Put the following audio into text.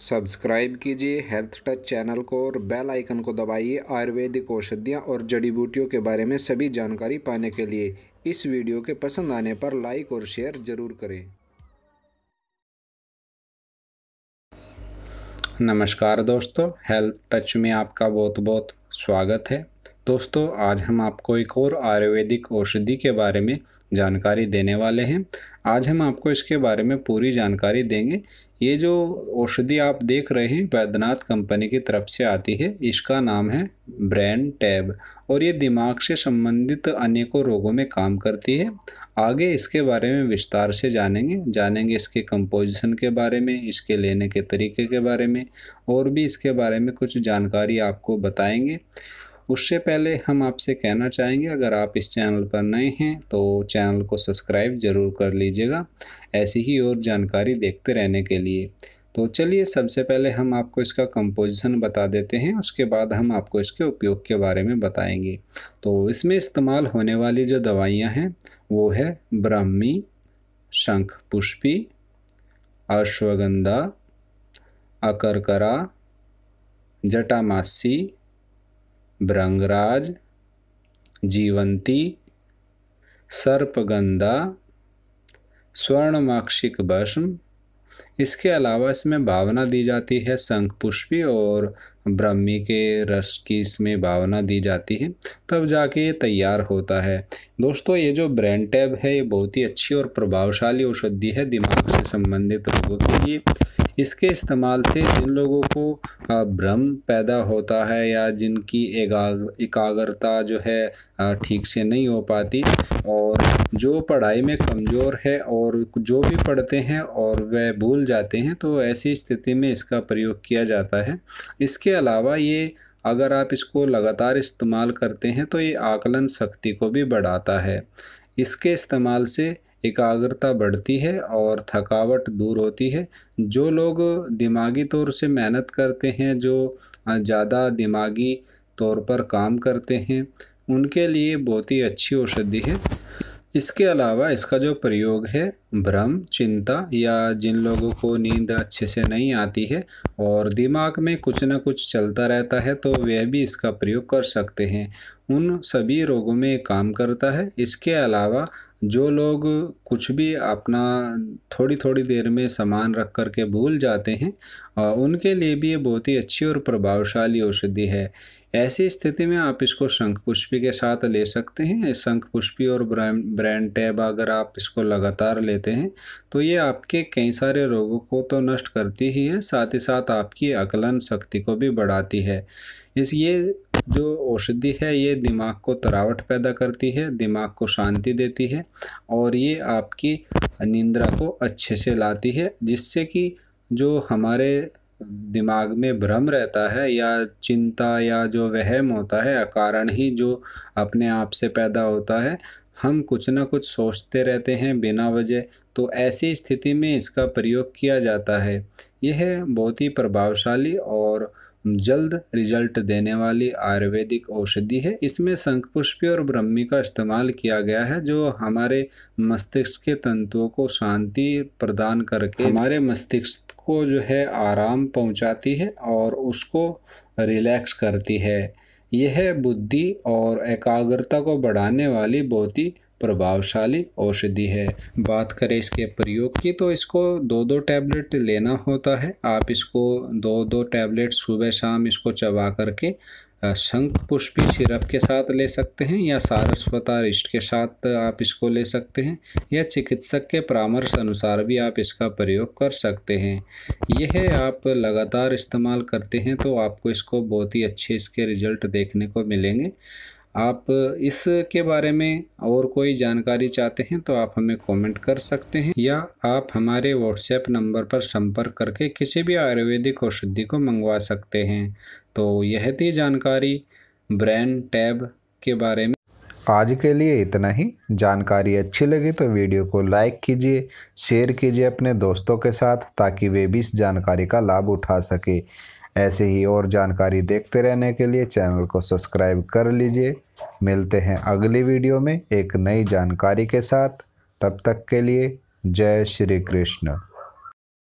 subscribe कीजिए health touch channel को और बेल आइकन को दबाइए आयुर्वेदिक औषधियाँ और जड़ी बूटियों के बारे में सभी जानकारी पाने के लिए इस वीडियो के पसंद आने पर लाइक और शेयर ज़रूर करें नमस्कार दोस्तों हेल्थ टच में आपका बहुत बहुत स्वागत है दोस्तों आज हम आपको एक और आयुर्वेदिक औषधि के बारे में जानकारी देने वाले हैं आज हम आपको इसके बारे में पूरी जानकारी देंगे ये जो औषधि आप देख रहे हैं वैद्यनाथ कंपनी की तरफ से आती है इसका नाम है ब्रैंड टैब और ये दिमाग से संबंधित अनेकों रोगों में काम करती है आगे इसके बारे में विस्तार से जानेंगे जानेंगे इसके कंपोजिशन के बारे में इसके लेने के तरीके के बारे में और भी इसके बारे में कुछ जानकारी आपको बताएंगे उससे पहले हम आपसे कहना चाहेंगे अगर आप इस चैनल पर नए हैं तो चैनल को सब्सक्राइब ज़रूर कर लीजिएगा ऐसी ही और जानकारी देखते रहने के लिए तो चलिए सबसे पहले हम आपको इसका कंपोजिशन बता देते हैं उसके बाद हम आपको इसके उपयोग के बारे में बताएंगे तो इसमें इस्तेमाल होने वाली जो दवाइयां हैं वो है ब्राह्मी शंख पुष्पी अश्वगंधा अकरकरा जटामासी भृंगराज जीवंती सर्पगंधा स्वर्णमाक्षिक भस्म इसके अलावा इसमें भावना दी जाती है शंख पुष्पी और ब्रह्मी के रस की इसमें भावना दी जाती है तब जाके ये तैयार होता है दोस्तों ये जो ब्रेन टैब है ये बहुत ही अच्छी और प्रभावशाली औषधि है दिमाग से संबंधित रोगों के लिए इसके इस्तेमाल से जिन लोगों को भ्रम पैदा होता है या जिनकी एकाग्रता जो है ठीक से नहीं हो पाती और जो पढ़ाई में कमज़ोर है और जो भी पढ़ते हैं और वह भूल जाते हैं तो ऐसी स्थिति में इसका प्रयोग किया जाता है इसके अलावा ये अगर आप इसको लगातार इस्तेमाल करते हैं तो ये आकलन शक्ति को भी बढ़ाता है इसके इस्तेमाल से एकाग्रता बढ़ती है और थकावट दूर होती है जो लोग दिमागी तौर से मेहनत करते हैं जो ज़्यादा दिमागी तौर पर काम करते हैं उनके लिए बहुत ही अच्छी औषधि है इसके अलावा इसका जो प्रयोग है भ्रम चिंता या जिन लोगों को नींद अच्छे से नहीं आती है और दिमाग में कुछ ना कुछ चलता रहता है तो वह भी इसका प्रयोग कर सकते हैं उन सभी रोगों में काम करता है इसके अलावा जो लोग कुछ भी अपना थोड़ी थोड़ी देर में सामान रख कर के भूल जाते हैं उनके लिए भी ये बहुत ही अच्छी और प्रभावशाली औषधि है ऐसी स्थिति में आप इसको शंख पुष्पी के साथ ले सकते हैं शंख पुष्पी और ब्रांड टैब अगर आप इसको लगातार लेते हैं तो ये आपके कई सारे रोगों को तो नष्ट करती ही है साथ ही साथ आपकी आकलन शक्ति को भी बढ़ाती है इस ये जो औषधि है ये दिमाग को तरावट पैदा करती है दिमाग को शांति देती है और ये आपकी निंद्रा को अच्छे से लाती है जिससे कि जो हमारे दिमाग में भ्रम रहता है या चिंता या जो वहम होता है अकारण ही जो अपने आप से पैदा होता है हम कुछ ना कुछ सोचते रहते हैं बिना वजह तो ऐसी स्थिति में इसका प्रयोग किया जाता है यह बहुत ही प्रभावशाली और जल्द रिजल्ट देने वाली आयुर्वेदिक औषधि है इसमें शंखपुष्पी और ब्रह्मी का इस्तेमाल किया गया है जो हमारे मस्तिष्क के तंतुओं को शांति प्रदान करके हमारे मस्तिष्क को जो है आराम पहुंचाती है और उसको रिलैक्स करती है यह बुद्धि और एकाग्रता को बढ़ाने वाली बहुत ही प्रभावशाली औषधि है बात करें इसके प्रयोग की तो इसको दो दो टैबलेट लेना होता है आप इसको दो दो टैबलेट सुबह शाम इसको चबा करके शंख पुष्पी सिरप के साथ ले सकते हैं या सारस्वता रिष्ट के साथ आप इसको ले सकते हैं या चिकित्सक के परामर्श अनुसार भी आप इसका प्रयोग कर सकते हैं यह आप लगातार इस्तेमाल करते हैं तो आपको इसको बहुत ही अच्छे इसके रिजल्ट देखने को मिलेंगे आप इसके बारे में और कोई जानकारी चाहते हैं तो आप हमें कमेंट कर सकते हैं या आप हमारे व्हाट्सएप नंबर पर संपर्क करके किसी भी आयुर्वेदिक औषधि को मंगवा सकते हैं तो यह थी जानकारी ब्रैंड टैब के बारे में आज के लिए इतना ही जानकारी अच्छी लगी तो वीडियो को लाइक कीजिए शेयर कीजिए अपने दोस्तों के साथ ताकि वे भी इस जानकारी का लाभ उठा सके ऐसे ही और जानकारी देखते रहने के लिए चैनल को सब्सक्राइब कर लीजिए मिलते हैं अगली वीडियो में एक नई जानकारी के साथ तब तक के लिए जय श्री कृष्ण